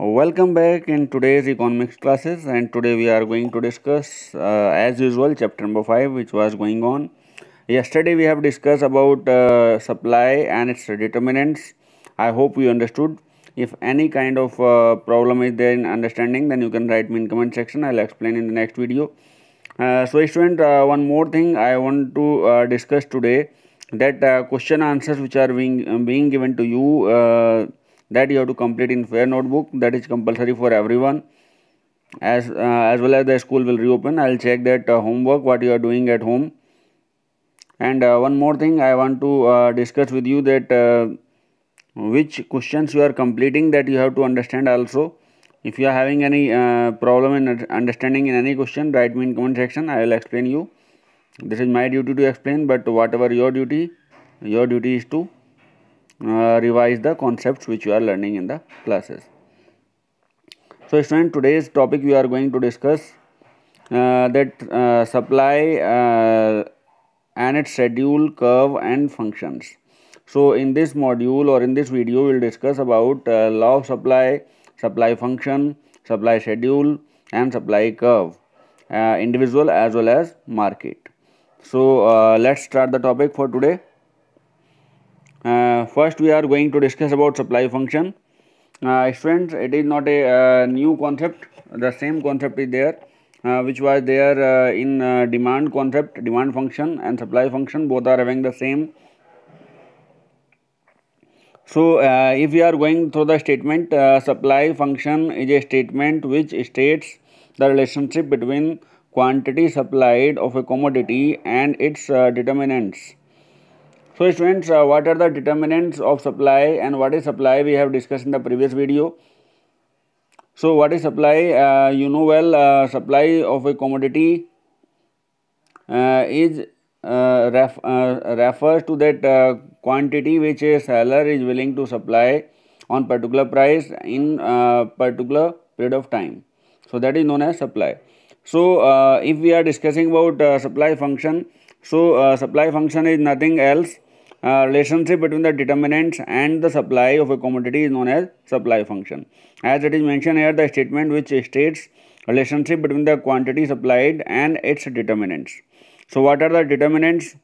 welcome back in today's economics classes and today we are going to discuss uh, as usual chapter number 5 which was going on yesterday we have discussed about uh, supply and its determinants i hope you understood if any kind of uh, problem is there in understanding then you can write me in comment section i'll explain in the next video uh, so student uh, one more thing i want to uh, discuss today that question answers which are being being given to you that you have to complete in fair notebook that is compulsory for everyone as uh, as well as the school will reopen i'll check that uh, homework what you are doing at home and uh, one more thing i want to uh, discuss with you that uh, which questions you are completing that you have to understand also if you are having any uh, problem in understanding in any question write me in comment section i will explain you this is my duty to explain but whatever your duty your duty is to uh, revise the concepts which you are learning in the classes. So student today's topic we are going to discuss uh, that uh, supply uh, and its schedule curve and functions. So in this module or in this video we will discuss about uh, law of supply, supply function, supply schedule and supply curve individual as well as market. So let's start the topic for today uh, first we are going to discuss about supply function uh, friends it is not a uh, new concept the same concept is there uh, which was there uh, in uh, demand concept demand function and supply function both are having the same so uh, if we are going through the statement supply function is a statement which states the relationship between quantity supplied of a commodity and its determinants so students, uh, what are the determinants of supply and what is supply we have discussed in the previous video. So what is supply? Uh, you know well, uh, supply of a commodity uh, is uh, ref, uh, refers to that quantity which a seller is willing to supply on particular price in particular period of time. So that is known as supply. So if we are discussing about supply function, so supply function is nothing else uh, relationship between the determinants and the supply of a commodity is known as supply function. As it is mentioned here, the statement which states relationship between the quantity supplied and its determinants. So what are the determinants?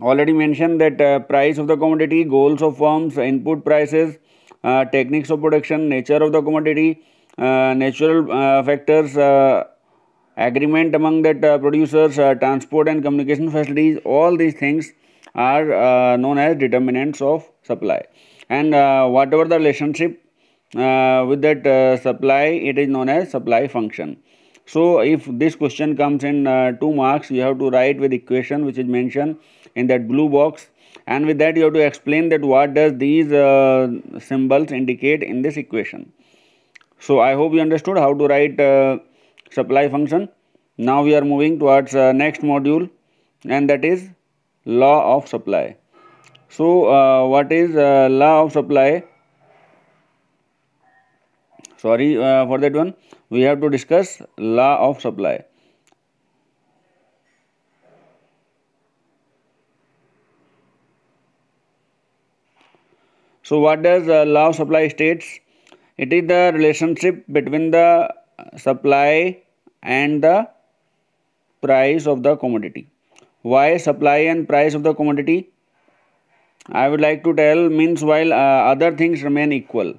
Already mentioned that uh, price of the commodity, goals of firms, input prices, uh, techniques of production, nature of the commodity, uh, natural uh, factors, uh, agreement among the uh, producers, transport and communication facilities, all these things are uh, known as determinants of supply and uh, whatever the relationship uh, with that uh, supply it is known as supply function so if this question comes in uh, 2 marks you have to write with equation which is mentioned in that blue box and with that you have to explain that what does these uh, symbols indicate in this equation so i hope you understood how to write supply function now we are moving towards next module and that is law of supply so uh, what is uh, law of supply sorry uh, for that one we have to discuss law of supply so what does uh, law of supply states it is the relationship between the supply and the price of the commodity why supply and price of the commodity i would like to tell means while uh, other things remain equal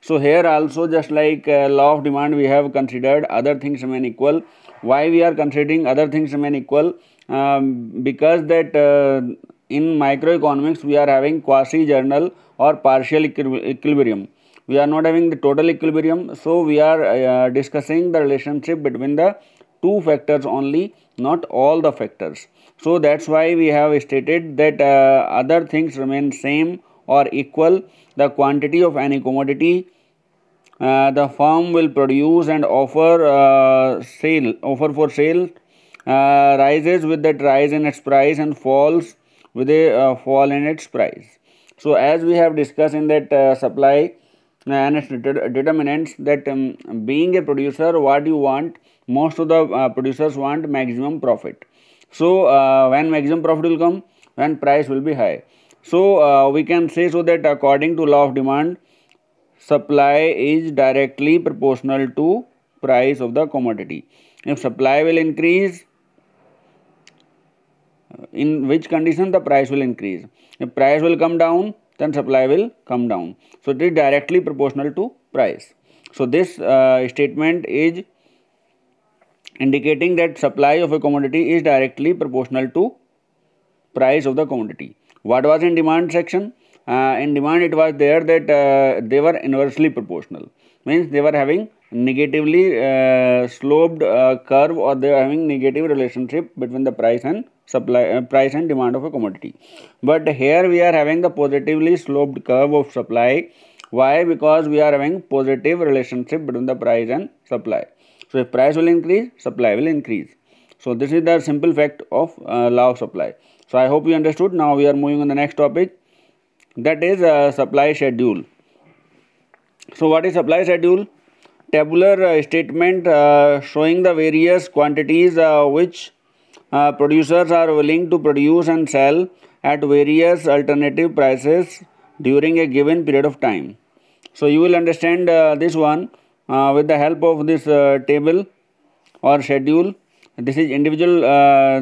so here also just like uh, law of demand we have considered other things remain equal why we are considering other things remain equal um, because that uh, in microeconomics we are having quasi journal or partial equilibrium we are not having the total equilibrium so we are uh, discussing the relationship between the two factors only not all the factors so that's why we have stated that uh, other things remain same or equal the quantity of any commodity uh, the firm will produce and offer uh, sale offer for sale uh, rises with that rise in its price and falls with a uh, fall in its price so as we have discussed in that uh, supply uh, and its determinants that um, being a producer what you want most of the uh, producers want maximum profit so uh, when maximum profit will come when price will be high so uh, we can say so that according to law of demand supply is directly proportional to price of the commodity if supply will increase uh, in which condition the price will increase if price will come down then supply will come down so it is directly proportional to price so this uh, statement is indicating that supply of a commodity is directly proportional to price of the commodity. What was in demand section? Uh, in demand it was there that uh, they were inversely proportional. Means they were having negatively uh, sloped uh, curve or they were having negative relationship between the price and supply uh, price and demand of a commodity. But here we are having the positively sloped curve of supply. Why? Because we are having positive relationship between the price and supply. So if price will increase, supply will increase. So this is the simple fact of uh, law of supply. So I hope you understood. Now we are moving on the next topic that is uh, supply schedule. So what is supply schedule? Tabular uh, statement uh, showing the various quantities uh, which uh, producers are willing to produce and sell at various alternative prices during a given period of time. So you will understand uh, this one uh, with the help of this uh, table or schedule this is individual uh,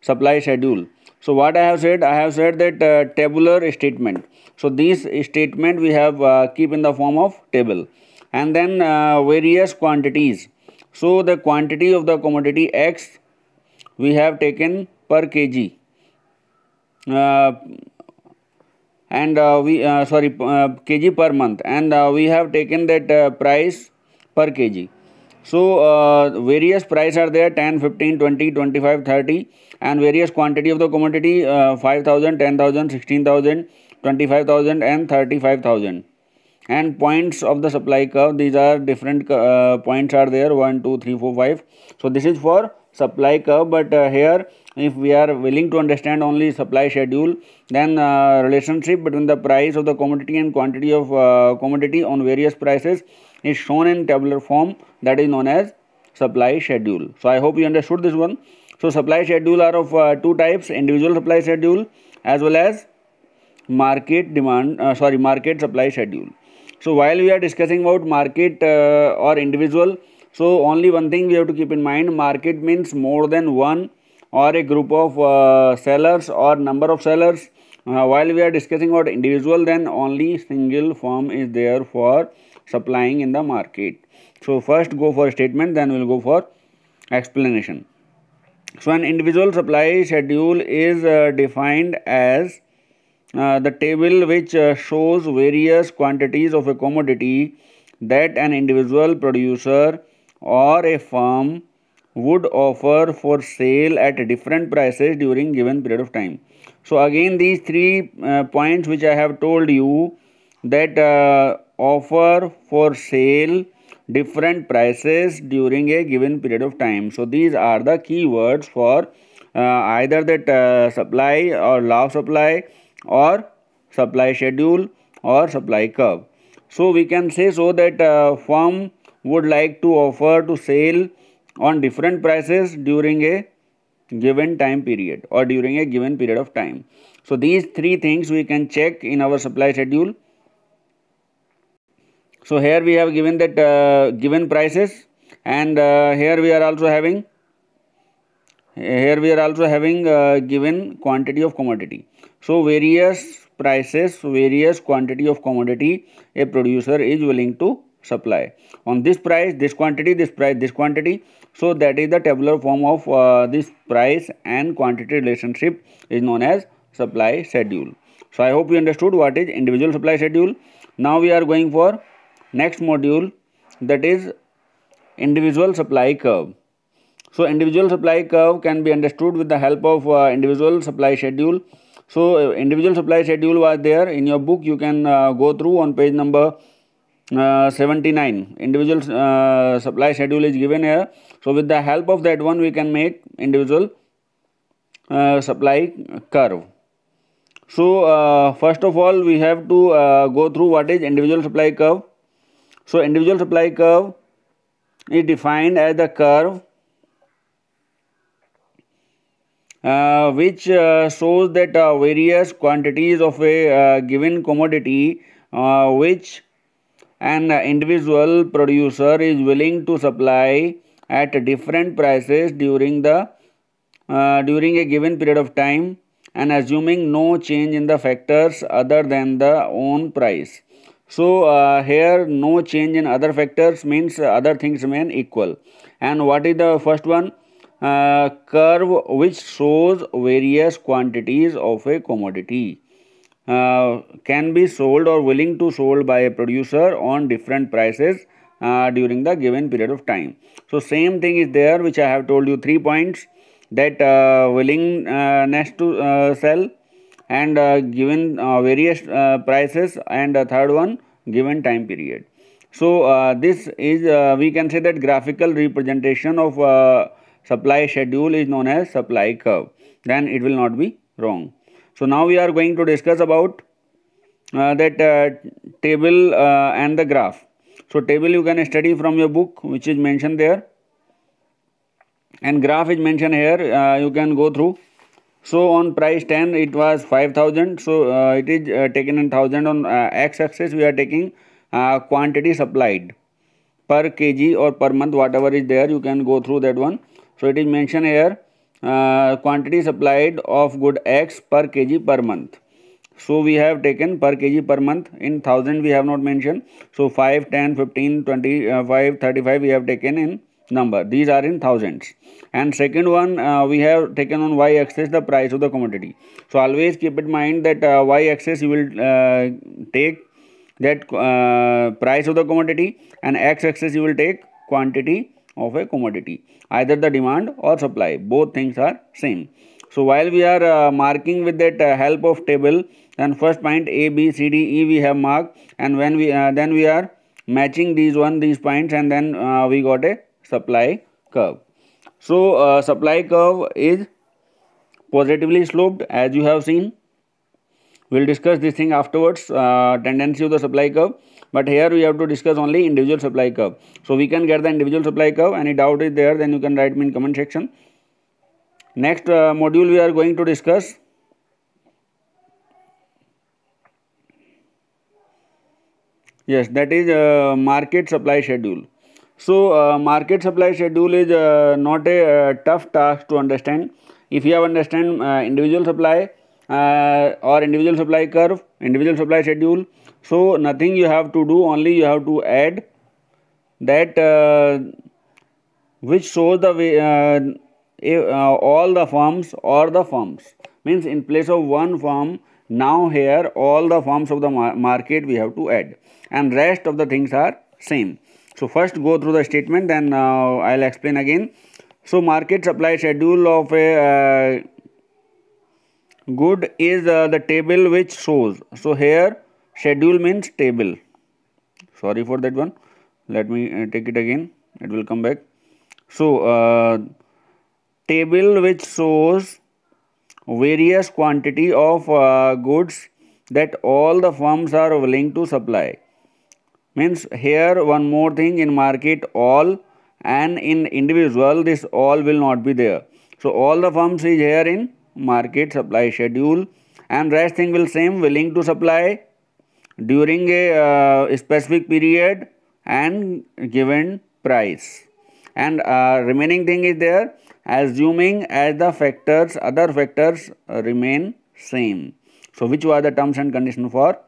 supply schedule so what i have said i have said that uh, tabular statement so this statement we have uh, keep in the form of table and then uh, various quantities so the quantity of the commodity x we have taken per kg and uh, we uh, sorry uh, kg per month and we have taken that price per kg so uh, various price are there 10, 15, 20, 25, 30 and various quantity of the commodity uh, 5,000, 10,000, 16,000, 25,000 and 35,000. And points of the supply curve, these are different uh, points are there 1, 2, 3, 4, 5. So this is for supply curve but uh, here if we are willing to understand only supply schedule then uh, relationship between the price of the commodity and quantity of uh, commodity on various prices is shown in tabular form that is known as supply schedule so i hope you understood this one so supply schedule are of uh, two types individual supply schedule as well as market demand uh, sorry market supply schedule so while we are discussing about market uh, or individual so only one thing we have to keep in mind market means more than one or a group of uh, sellers or number of sellers uh, while we are discussing about individual then only single firm is there for supplying in the market so first go for statement then we'll go for explanation so an individual supply schedule is uh, defined as uh, the table which uh, shows various quantities of a commodity that an individual producer or a firm would offer for sale at different prices during given period of time so again these three uh, points which i have told you that uh, offer for sale different prices during a given period of time so these are the keywords for uh, either that uh, supply or law supply or supply schedule or supply curve so we can say so that uh, firm would like to offer to sale on different prices during a given time period or during a given period of time. So these three things we can check in our supply schedule. So here we have given that uh, given prices and uh, here we are also having here we are also having uh, given quantity of commodity. So various prices, various quantity of commodity a producer is willing to supply on this price this quantity this price this quantity so that is the tabular form of uh, this price and quantity relationship is known as supply schedule so i hope you understood what is individual supply schedule now we are going for next module that is individual supply curve so individual supply curve can be understood with the help of uh, individual supply schedule so uh, individual supply schedule was there in your book you can uh, go through on page number uh, 79 individual uh, supply schedule is given here so with the help of that one we can make individual uh, supply curve so uh, first of all we have to uh, go through what is individual supply curve. So individual supply curve is defined as the curve uh, which shows that various quantities of a given commodity which and individual producer is willing to supply at different prices during the uh, during a given period of time and assuming no change in the factors other than the own price so uh, here no change in other factors means other things remain equal and what is the first one uh, curve which shows various quantities of a commodity uh, can be sold or willing to sold by a producer on different prices uh, during the given period of time. So same thing is there which I have told you three points that uh, willingness uh, to uh, sell and given various prices and third one given time period. So this is we can say that graphical representation of supply schedule is known as supply curve then it will not be wrong. So now we are going to discuss about uh, that uh, table uh, and the graph. So table you can study from your book which is mentioned there and graph is mentioned here uh, you can go through. So on price 10 it was 5000 so uh, it is uh, taken in 1000 on x axis we are taking quantity supplied per kg or per month whatever is there you can go through that one. So it is mentioned here uh, quantity supplied of good X per kg per month so we have taken per kg per month in 1000 we have not mentioned so 5 10 15 20 uh, 5 35 we have taken in number these are in thousands and second one uh, we have taken on y axis the price of the commodity so always keep in mind that uh, y axis you will uh, take that price of the commodity and x axis you will take quantity of a commodity either the demand or supply both things are same so while we are uh, marking with that uh, help of table then first point a b c d e we have marked and when we uh, then we are matching these one these points and then uh, we got a supply curve so uh, supply curve is positively sloped as you have seen we'll discuss this thing afterwards uh, tendency of the supply curve but here we have to discuss only individual supply curve. So we can get the individual supply curve. Any doubt is there, then you can write me in comment section. Next uh, module we are going to discuss yes that is uh, market supply schedule so uh, market supply schedule is uh, not a uh, tough task to understand if you have understand uh, individual supply uh, or individual supply curve individual supply schedule so nothing you have to do only you have to add that uh, which shows the way uh, uh, all the forms or the forms means in place of one form now here all the forms of the mar market we have to add and rest of the things are same so first go through the statement then uh, i'll explain again so market supply schedule of a uh, good is uh, the table which shows so here schedule means table sorry for that one let me uh, take it again it will come back so uh, table which shows various quantity of uh, goods that all the firms are willing to supply means here one more thing in market all and in individual this all will not be there so all the firms is here in market supply schedule and rest thing will same willing to supply during a uh, specific period and given price and uh, remaining thing is there assuming as the factors other factors uh, remain same so which were the terms and condition for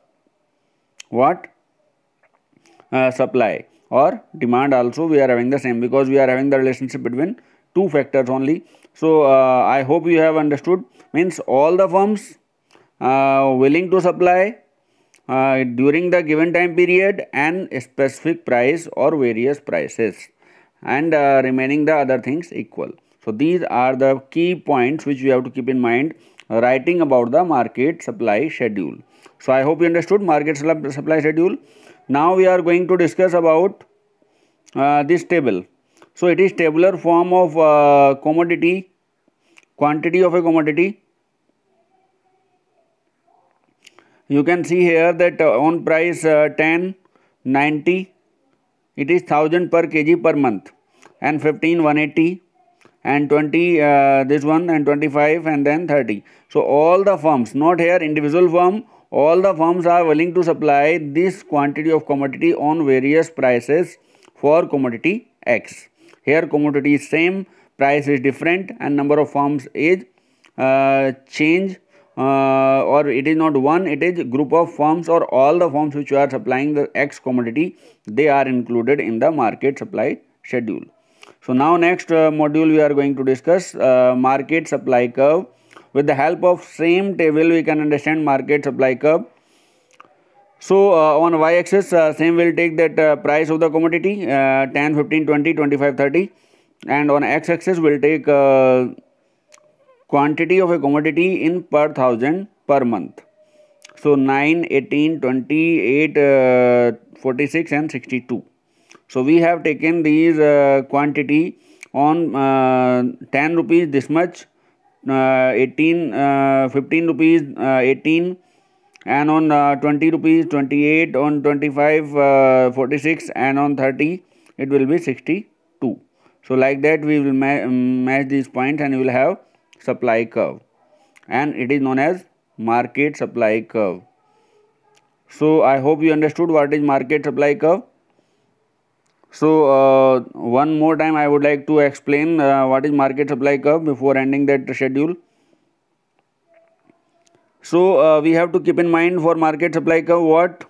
what uh, supply or demand also we are having the same because we are having the relationship between two factors only so uh, i hope you have understood means all the firms uh, willing to supply uh, during the given time period and specific price or various prices and uh, remaining the other things equal. So these are the key points which you have to keep in mind uh, writing about the market supply schedule. So I hope you understood market supply schedule. Now we are going to discuss about uh, this table. So it is tabular form of uh, commodity, quantity of a commodity, you can see here that uh, on price uh, 10 90 it is 1000 per kg per month and 15 180 and 20 uh, this one and 25 and then 30 so all the firms not here individual firm all the firms are willing to supply this quantity of commodity on various prices for commodity x here commodity is same price is different and number of firms is uh, change uh, or it is not one it is group of firms or all the firms which are supplying the x commodity they are included in the market supply schedule so now next uh, module we are going to discuss uh, market supply curve with the help of same table we can understand market supply curve so uh, on y-axis uh, same will take that uh, price of the commodity 10 15 20 25 30 and on x-axis will take quantity of a commodity in per thousand per month. So 9, 18, 28, uh, 46 and 62. So we have taken these uh, quantity on uh, 10 rupees this much, uh, 18, uh, 15 rupees, uh, 18 and on uh, 20 rupees, 28, on 25, 46 and on 30 it will be 62. So like that we will ma match these points and we will have supply curve and it is known as market supply curve. So I hope you understood what is market supply curve. So uh, one more time I would like to explain uh, what is market supply curve before ending that schedule. So uh, we have to keep in mind for market supply curve what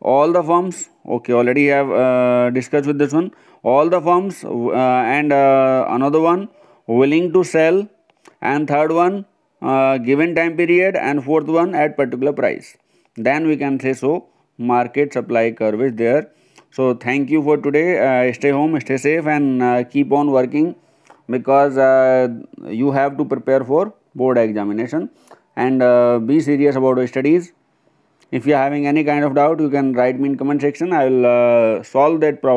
all the firms okay already I have uh, discussed with this one all the firms uh, and uh, another one willing to sell and third one uh, given time period and fourth one at particular price then we can say so market supply curve is there so thank you for today uh, stay home stay safe and uh, keep on working because uh, you have to prepare for board examination and uh, be serious about your studies if you are having any kind of doubt you can write me in comment section i will uh, solve that problem